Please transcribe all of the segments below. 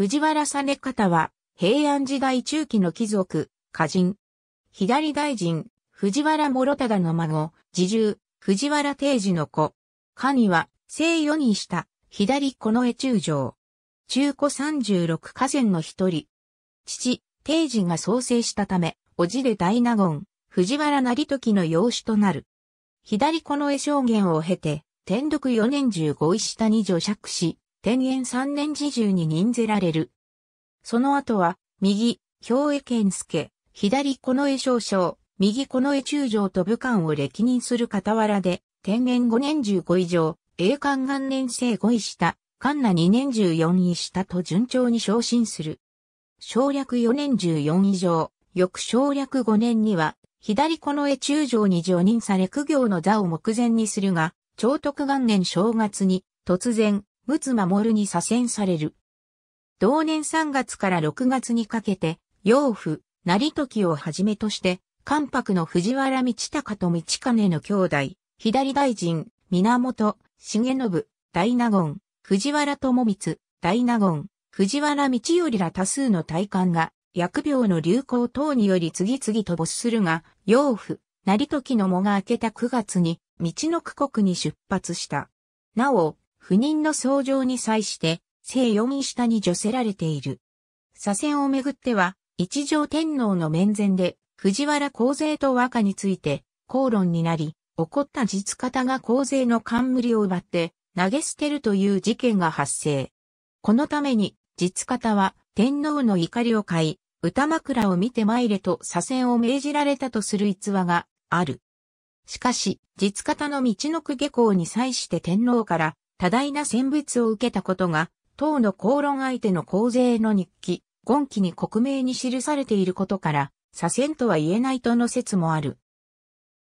藤原実方は、平安時代中期の貴族、歌人。左大臣、藤原諸忠の孫、自重、藤原定治の子。下には、正四にした、左近絵中将。中古三十六河川の一人。父、定治が創生したため、叔父で大納言、藤原成時の養子となる。左近絵証言を経て、天禄四年十五位下に除釈し、天元三年時中に任ぜられる。その後は、右、兵衛健介、左近衛少将、右近衛中将と武官を歴任する傍らで、天元五年十五以上、栄冠元年生五位下、関那二年十四位下と順調に昇進する。省略四年十四以上、翌省略五年には、左近衛中将に常任され苦行の座を目前にするが、長徳元年正月に、突然、陸奥守に左遷される。同年3月から6月にかけて、養父、成時をはじめとして、関白の藤原道隆と道金の兄弟、左大臣、源、重信、大納言、藤原智光、大納言、藤原道頼ら多数の大官が、薬病の流行等により次々と没するが、養父、成時の藻が明けた9月に、道の区国に出発した。なお、不妊の相乗に際して、正四位下に除せられている。左遷をめぐっては、一条天皇の面前で、藤原皇勢と和歌について、口論になり、起こった実方が皇勢の冠を奪って、投げ捨てるという事件が発生。このために、実方は、天皇の怒りを買い、歌枕を見て参れと左遷を命じられたとする逸話がある。しかし、実方の道の句下校に際して天皇から多大な選別を受けたことが、党の公論相手の公勢の日記、今期に克明に記されていることから、左遷とは言えないとの説もある。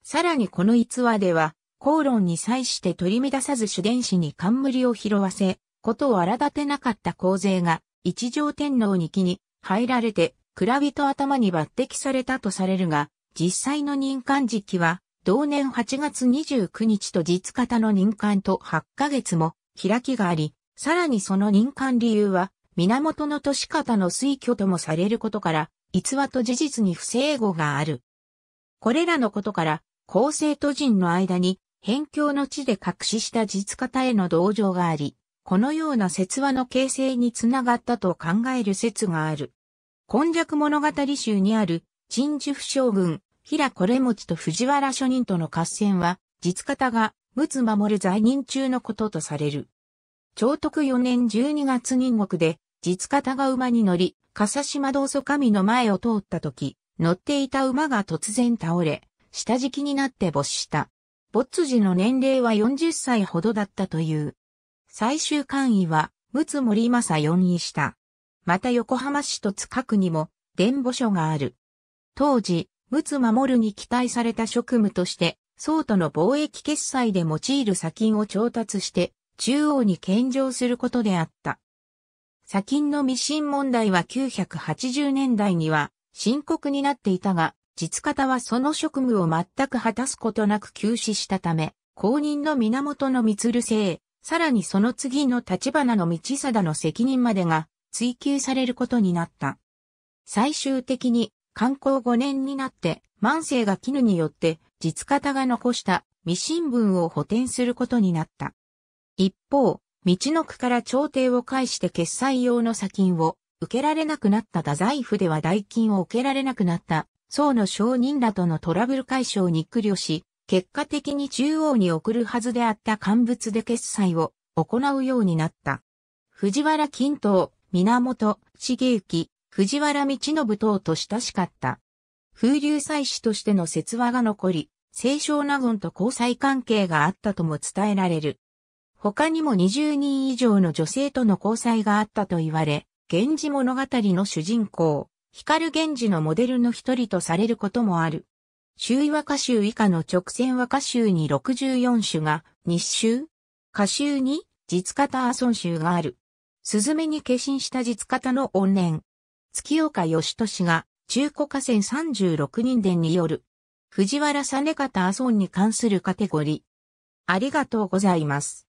さらにこの逸話では、口論に際して取り乱さず主伝子に冠を拾わせ、ことを荒立てなかった公勢が、一条天皇に気に入られて、蔵人頭に抜擢されたとされるが、実際の任官時期は、同年8月29日と実方の任官と8ヶ月も開きがあり、さらにその任官理由は、源の年方の推挙ともされることから、逸話と事実に不整合がある。これらのことから、公正と人の間に、辺境の地で隠しした実方への同情があり、このような説話の形成につながったと考える説がある。今弱物語集にある、陳樹将軍、平これもちと藤原諸人との合戦は、実方が、陸奥守在任中のこととされる。長徳4年12月任国で、実方が馬に乗り、笠島道祖神の前を通った時、乗っていた馬が突然倒れ、下敷きになって没した。没時の年齢は40歳ほどだったという。最終官位は、陸奥森正四位した。また横浜市と塚区にも、伝母所がある。当時、陸奥守るに期待された職務として、宋との貿易決済で用いる砂金を調達して、中央に献上することであった。砂金の未信問題は980年代には深刻になっていたが、実方はその職務を全く果たすことなく休止したため、公認の源の満る性、さらにその次の立花の道貞の責任までが追求されることになった。最終的に観光5年になって、万世が絹によって実方が残した未新聞を補填することになった。一方、道の区から朝廷を介して決済用の砂金を受けられなくなった太宰府では代金を受けられなくなった宋の商人らとのトラブル解消に苦慮し、結果的に中央に送るはずであった乾物で決済を行うようになった。藤原金刀、源、茂之、藤原道信等と親しかった。風流祭司としての説話が残り、清少納言と交際関係があったとも伝えられる。他にも20人以上の女性との交際があったと言われ、源氏物語の主人公、光源氏のモデルの一人とされることもある。周囲和歌集以下の直線和歌集に64種が、日集歌集に、実方阿孫集がある。雀に化身した実方の怨念、月岡義俊が中古河川36人伝による藤原実方阿尊に関するカテゴリー。ありがとうございます。